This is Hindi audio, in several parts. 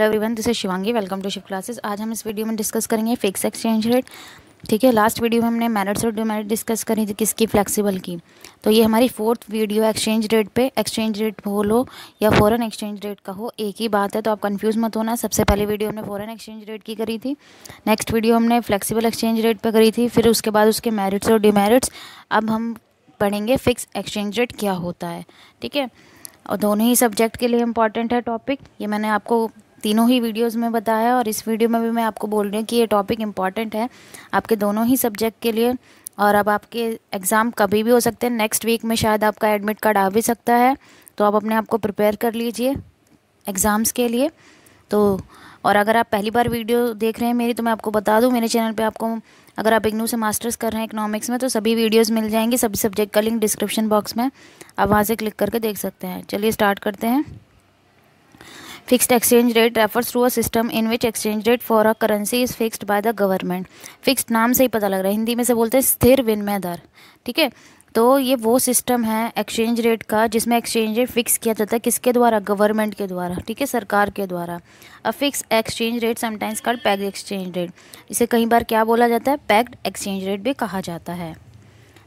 hello everyone this is Shivangi welcome to Shiv classes आज हम इस वीडियो में डिस्कस करेंगे फिक्स एक्सचेंज रेट ठीक है लास्ट वीडियो में हमने मेरिट्स और डिमेरिट डिस्कस करी थी किसकी फ्लेक्सिबल की तो ये हमारी फोर्थ वीडियो एक्सचेंज रेट पे एक्सचेंज रेट हो लो या फॉरेन एक्सचेंज रेट का हो एक ही बात है तो आप कंफ्यूज मत होना सबसे पहले वीडियो हमने फॉरेन एक्सचेंज रेट की करी थी नेक्स्ट वीडियो हमने फ्लेक्सीबल एक्सचेंज रेट पर करी थी फिर उसके बाद उसके मेरिट्स और डिमेरिट्स अब हम पढ़ेंगे फिक्स एक्सचेंज रेट क्या होता है ठीक है और दोनों ही सब्जेक्ट के लिए इम्पॉर्टेंट है टॉपिक ये मैंने आपको तीनों ही वीडियोस में बताया और इस वीडियो में भी मैं आपको बोल रही हूँ कि ये टॉपिक इम्पॉर्टेंट है आपके दोनों ही सब्जेक्ट के लिए और अब आपके एग्ज़ाम कभी भी हो सकते हैं नेक्स्ट वीक में शायद आपका एडमिट कार्ड आ भी सकता है तो आप अपने आप को प्रिपेयर कर लीजिए एग्ज़ाम्स के लिए तो और अगर आप पहली बार वीडियो देख रहे हैं मेरी तो मैं आपको बता दूं मेरे चैनल पे आपको अगर आप इग्नू से मास्टर्स कर रहे हैं इकोनॉमिक्स में तो सभी वीडियोस मिल जाएंगी सभी सब्जेक्ट का लिंक डिस्क्रिप्शन बॉक्स में आप वहाँ से क्लिक करके देख सकते हैं चलिए स्टार्ट करते हैं fixed exchange rate refers to a system in which exchange rate for a currency is fixed by the government fixed नाम से ही पता लग रहा है हिंदी में से बोलते हैं स्थिर विनिमय दर ठीक है तो ये वो सिस्टम है एक्सचेंज रेट का जिसमें एक्सचेंज रेट फिक्स किया जाता है किसके द्वारा गवर्नमेंट के द्वारा ठीक है सरकार के द्वारा a fix exchange rate sometimes called pegged exchange rate इसे कई बार क्या बोला जाता है पैक्ड एक्सचेंज रेट भी कहा जाता है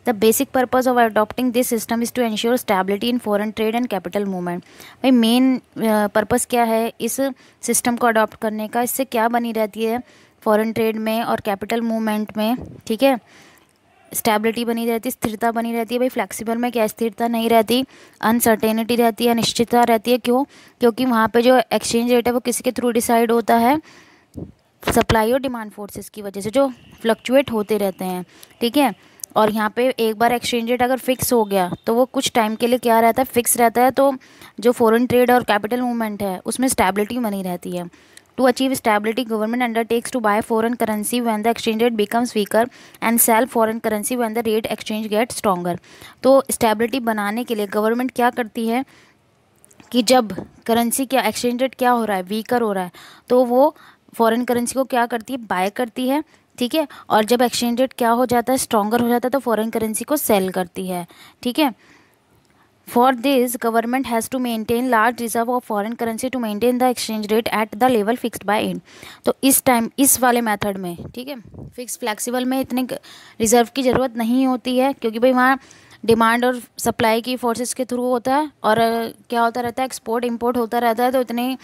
the basic purpose of adopting this system is to ensure stability in foreign trade and capital movement भाई मेन पर्पज़ uh, क्या है इस सिस्टम को अडॉप्ट करने का इससे क्या बनी रहती है फॉरन ट्रेड में और कैपिटल मूवमेंट में ठीक है स्टेबिलिटी बनी रहती है स्थिरता बनी रहती है भाई फ्लेक्सिबल में क्या स्थिरता नहीं रहती अनसर्टेनिटी रहती है अनिश्चितता रहती है क्यों क्योंकि वहाँ पे जो एक्सचेंज रेट है वो किसी के थ्रू डिसाइड होता है सप्लाई और डिमांड फोर्सेस की वजह से जो फ्लक्चुएट होते रहते हैं ठीक है और यहाँ पे एक बार एक्सचेंज रेट अगर फिक्स हो गया तो वो कुछ टाइम के लिए क्या रहता है फिक्स रहता है तो जो फॉरेन ट्रेड और कैपिटल मूवमेंट है उसमें स्टेबिलिटी बनी रहती है to achieve stability government undertakes to buy foreign currency when the exchange rate becomes weaker and sell foreign currency when the rate exchange get stronger तो स्टेबिलिटी बनाने के लिए गवर्नमेंट क्या करती है कि जब करेंसी क्या एक्सचेंज रेट क्या हो रहा है वीकर हो रहा है तो वो फॉरेन करेंसी को क्या करती है बाय करती है ठीक है और जब एक्सचेंज रेट क्या हो जाता है स्ट्रॉगर हो जाता है तो फॉरेन करेंसी को सेल करती है ठीक है for this government has to maintain large reserve of foreign currency to maintain the exchange rate at the level fixed by in तो इस टाइम इस वाले मैथड में ठीक है फिक्स फ्लैक्सीबल में इतने रिजर्व की ज़रूरत नहीं होती है क्योंकि भाई वहाँ डिमांड और सप्लाई की फोर्सेस के थ्रू होता है और क्या होता रहता है एक्सपोर्ट इंपोर्ट होता रहता है तो इतने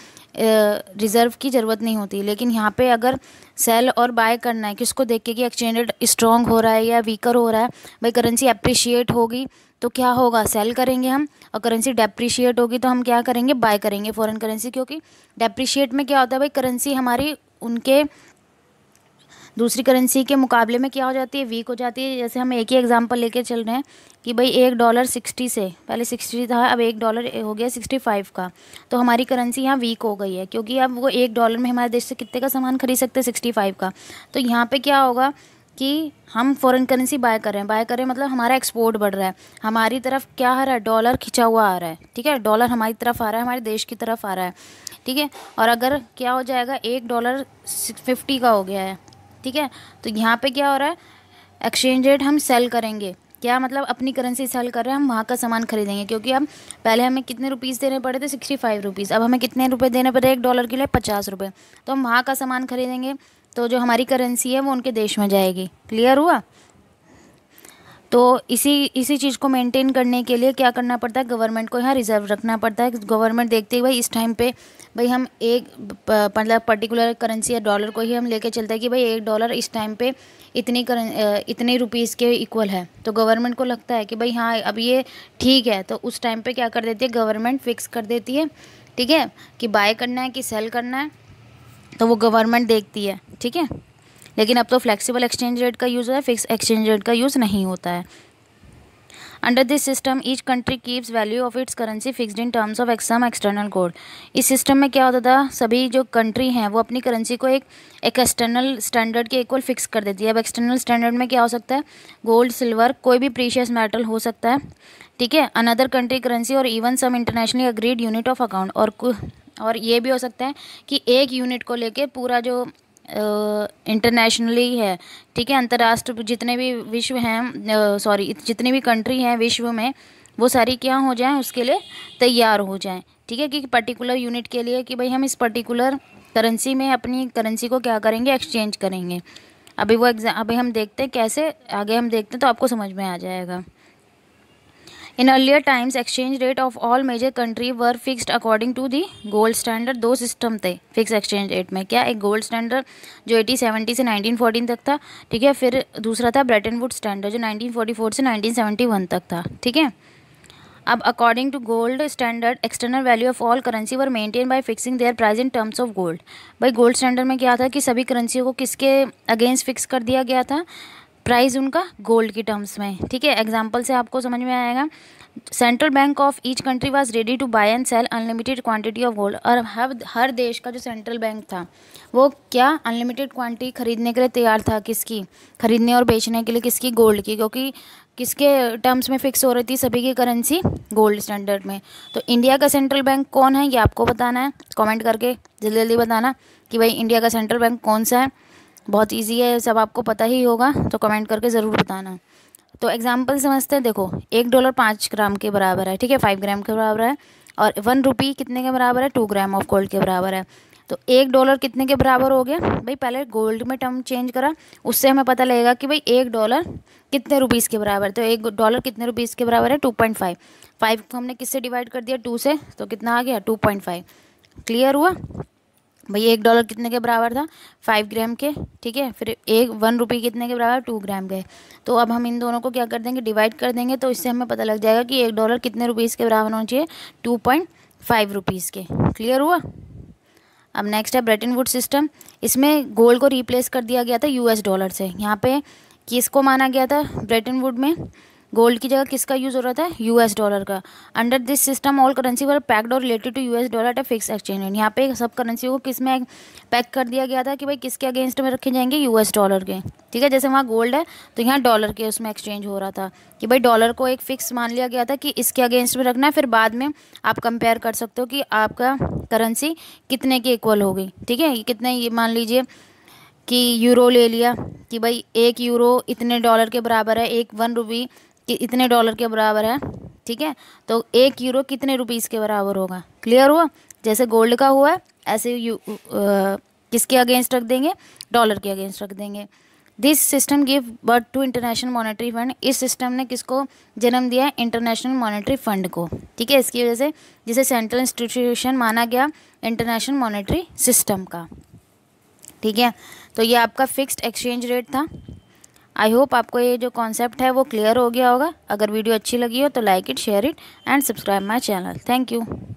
रिज़र्व की ज़रूरत नहीं होती लेकिन यहाँ पे अगर सेल और बाय करना है किसको देख के कि एक्सचेंज रेट स्ट्रॉन्ग हो रहा है या वीकर हो रहा है भाई करेंसी अप्रिशिएट होगी तो क्या होगा सेल करेंगे हम और करेंसी डेप्रिशिएट होगी तो हम क्या करेंगे बाय करेंगे फॉरन करेंसी क्योंकि डेप्रिशिएट में क्या होता है भाई करेंसी हमारी उनके दूसरी करेंसी के मुकाबले में क्या हो जाती है वीक हो जाती है जैसे हम एक ही एग्जांपल लेके चल रहे हैं कि भाई एक डॉलर सिक्सटी से पहले सिक्सटी था अब एक डॉलर हो गया सिक्सटी फाइव का तो हमारी करेंसी यहाँ वीक हो गई है क्योंकि अब वो एक डॉलर में हमारे देश से कितने का सामान खरीद सकते हैं सिक्सटी फाइव का तो यहाँ पर क्या होगा कि हम फॉरेन करेंसी बाय कर रहे हैं बाय कर रहे हैं मतलब हमारा एक्सपोर्ट बढ़ रहा है हमारी तरफ क्या आ रहा है डॉलर खिंचा हुआ आ रहा है ठीक है डॉलर हमारी तरफ आ रहा है हमारे देश की तरफ आ रहा है ठीक है और अगर क्या हो जाएगा एक डॉलर फिफ्टी का हो गया है ठीक है तो यहाँ पे क्या हो रहा है एक्सचेंज रेट हम सेल करेंगे क्या मतलब अपनी करेंसी सेल कर रहे हैं हम वहाँ का सामान खरीदेंगे क्योंकि अब पहले हमें कितने रुपीज़ देने पड़े थे सिक्सटी फाइव रुपीज़ अब हमें कितने रुपए देने पड़े एक डॉलर के लिए पचास रुपये तो हम वहाँ का सामान खरीदेंगे तो जो हमारी करेंसी है वो उनके देश में जाएगी क्लियर हुआ तो इसी इसी चीज़ को मेंटेन करने के लिए क्या करना पड़ता है गवर्नमेंट को यहाँ रिजर्व रखना पड़ता है गवर्नमेंट देखते हैं भाई इस टाइम पे भाई हम एक मतलब पर्टिकुलर करेंसी या डॉलर को ही हम लेके चलते हैं कि भाई एक डॉलर इस टाइम पे इतनी कर इतने रुपीज़ के इक्वल है तो गवर्नमेंट को लगता है कि भाई हाँ अब ये ठीक है तो उस टाइम पर क्या कर देती है गवर्नमेंट फिक्स कर देती है ठीक है कि बाय करना है कि सेल करना है तो वो गवर्नमेंट देखती है ठीक है लेकिन अब तो फ्लेक्सिबल एक्सचेंज रेट का यूज़ होता है फिक्स एक्सचेंज रेट का यूज़ नहीं होता है under this system each country keeps value of its currency fixed in terms of एक्सम एक्सटर्नल कोड इस सिस्टम में क्या होता था सभी जो कंट्री हैं वो अपनी करेंसी को एक एक एक्सटर्नल स्टैंडर्ड के इक्वल फिक्स कर देती है अब एक्सटर्नल स्टैंडर्ड में क्या हो सकता है गोल्ड सिल्वर कोई भी प्रीशियस मेटल हो सकता है ठीक है अनदर कंट्री करेंसी और even some internationally agreed unit of account और और ये भी हो सकता है कि एक यूनिट को लेकर पूरा जो इंटरनेशनली है ठीक है अंतर्राष्ट्रीय जितने भी विश्व हैं सॉरी जितनी भी कंट्री हैं विश्व में वो सारी क्या हो जाएं उसके लिए तैयार हो जाएं ठीक है कि पर्टिकुलर यूनिट के लिए कि भाई हम इस पर्टिकुलर करेंसी में अपनी करेंसी को क्या करेंगे एक्सचेंज करेंगे अभी वो एग्जाम अभी हम देखते हैं कैसे आगे हम देखते हैं तो आपको समझ में आ जाएगा in earlier times exchange rate of all major country were fixed according to the gold standard दो सिस्टम थे फिक्स एक्सचेंज रेट में क्या एक गोल्ड स्टैंडर्ड जो 1870 से 1914 तक था ठीक है फिर दूसरा था ब्रेटन वुड स्टैंडर्ड जो फोर से वन तक था ठीक है अब according to gold standard external value of all currency were maintain by fixing their price in terms of gold भाई गोल्ड स्टैंडर्ड में क्या था कि सभी करेंसी को किसके अगेंस्ट फिक्स कर दिया गया था प्राइस उनका गोल्ड की टर्म्स में ठीक है एग्जाम्पल से आपको समझ में आएगा central bank of each country was ready to buy and sell unlimited quantity of gold और हर हर देश का जो सेंट्रल बैंक था वो क्या अनलिमिटेड क्वांटिटी खरीदने के लिए तैयार था किसकी खरीदने और बेचने के लिए किसकी गोल्ड की क्योंकि किसके टर्म्स में फिक्स हो रही थी सभी की करेंसी गोल्ड स्टैंडर्ड में तो इंडिया का सेंट्रल बैंक कौन है ये आपको बताना है कमेंट करके जल्दी जल्दी बताना कि भाई इंडिया का सेंट्रल बैंक कौन सा है बहुत ईजी है सब आपको पता ही होगा तो कमेंट करके ज़रूर बताना तो एग्जाम्पल समझते हैं देखो एक डॉलर पाँच ग्राम के बराबर है ठीक है फाइव ग्राम के बराबर है और वन रुपी कितने के बराबर है टू ग्राम ऑफ गोल्ड के बराबर है तो एक डॉलर कितने के बराबर हो गया भाई पहले गोल्ड में टर्म चेंज करा उससे हमें पता लगेगा कि भाई एक डॉलर कितने रुपीज़ के बराबर तो एक डॉलर कितने रुपीज़ के बराबर है टू पॉइंट फाइव फाइव को हमने किससे डिवाइड कर दिया टू से तो कितना आ गया टू पॉइंट फाइव क्लियर हुआ भैया एक डॉलर कितने के बराबर था फाइव ग्राम के ठीक है फिर एक वन रुपये कितने के बराबर टू ग्राम के तो अब हम इन दोनों को क्या कर देंगे डिवाइड कर देंगे तो इससे हमें पता लग जाएगा कि एक डॉलर कितने रुपीज़ के बराबर होना चाहिए टू पॉइंट फाइव रुपीज़ के क्लियर हुआ अब नेक्स्ट है ब्रेटन वुड सिस्टम इसमें गोल्ड को रिप्लेस कर दिया गया था यू डॉलर से यहाँ पे किस माना गया था ब्रेटन वुड में गोल्ड की जगह किसका यूज़ हो रहा था यूएस डॉलर का under this system all currency were pegged और related to US dollar at fix exchange rate यहाँ पे सब करेंसी को किस में पैक कर दिया गया था कि भाई किसके अगेंस्ट में रखे जाएंगे यूएस डॉलर के ठीक है जैसे वहाँ गोल्ड है तो यहाँ डॉलर के उसमें एक्सचेंज हो रहा था कि भाई डॉलर को एक फिक्स मान लिया गया था कि इसके अगेंस्ट में रखना है फिर बाद में आप कंपेयर कर सकते हो कि आपका करेंसी कितने के इक्वल हो गई ठीक है कितने ये मान लीजिए कि यूरो ले लिया कि भाई एक यूरो इतने डॉलर के बराबर है एक वन रुपी कि इतने डॉलर के बराबर है ठीक है तो एक यूरो कितने रुपीज़ के बराबर होगा क्लियर हुआ जैसे गोल्ड का हुआ है ऐसे यू किसके अगेंस्ट रख देंगे डॉलर के अगेंस्ट रख देंगे this system give birth to International Monetary Fund इस सिस्टम ने किसको जन्म दिया है इंटरनेशनल मॉनेटरी फंड को ठीक है इसकी वजह से जिसे सेंट्रल इंस्टीट्यूशन माना गया इंटरनेशनल मॉनेटरी सिस्टम का ठीक है तो ये आपका फिक्स्ड एक्सचेंज रेट था आई होप आपको ये जो कॉन्सेप्ट है वो क्लियर हो गया होगा अगर वीडियो अच्छी लगी हो तो like it share it and subscribe my channel thank you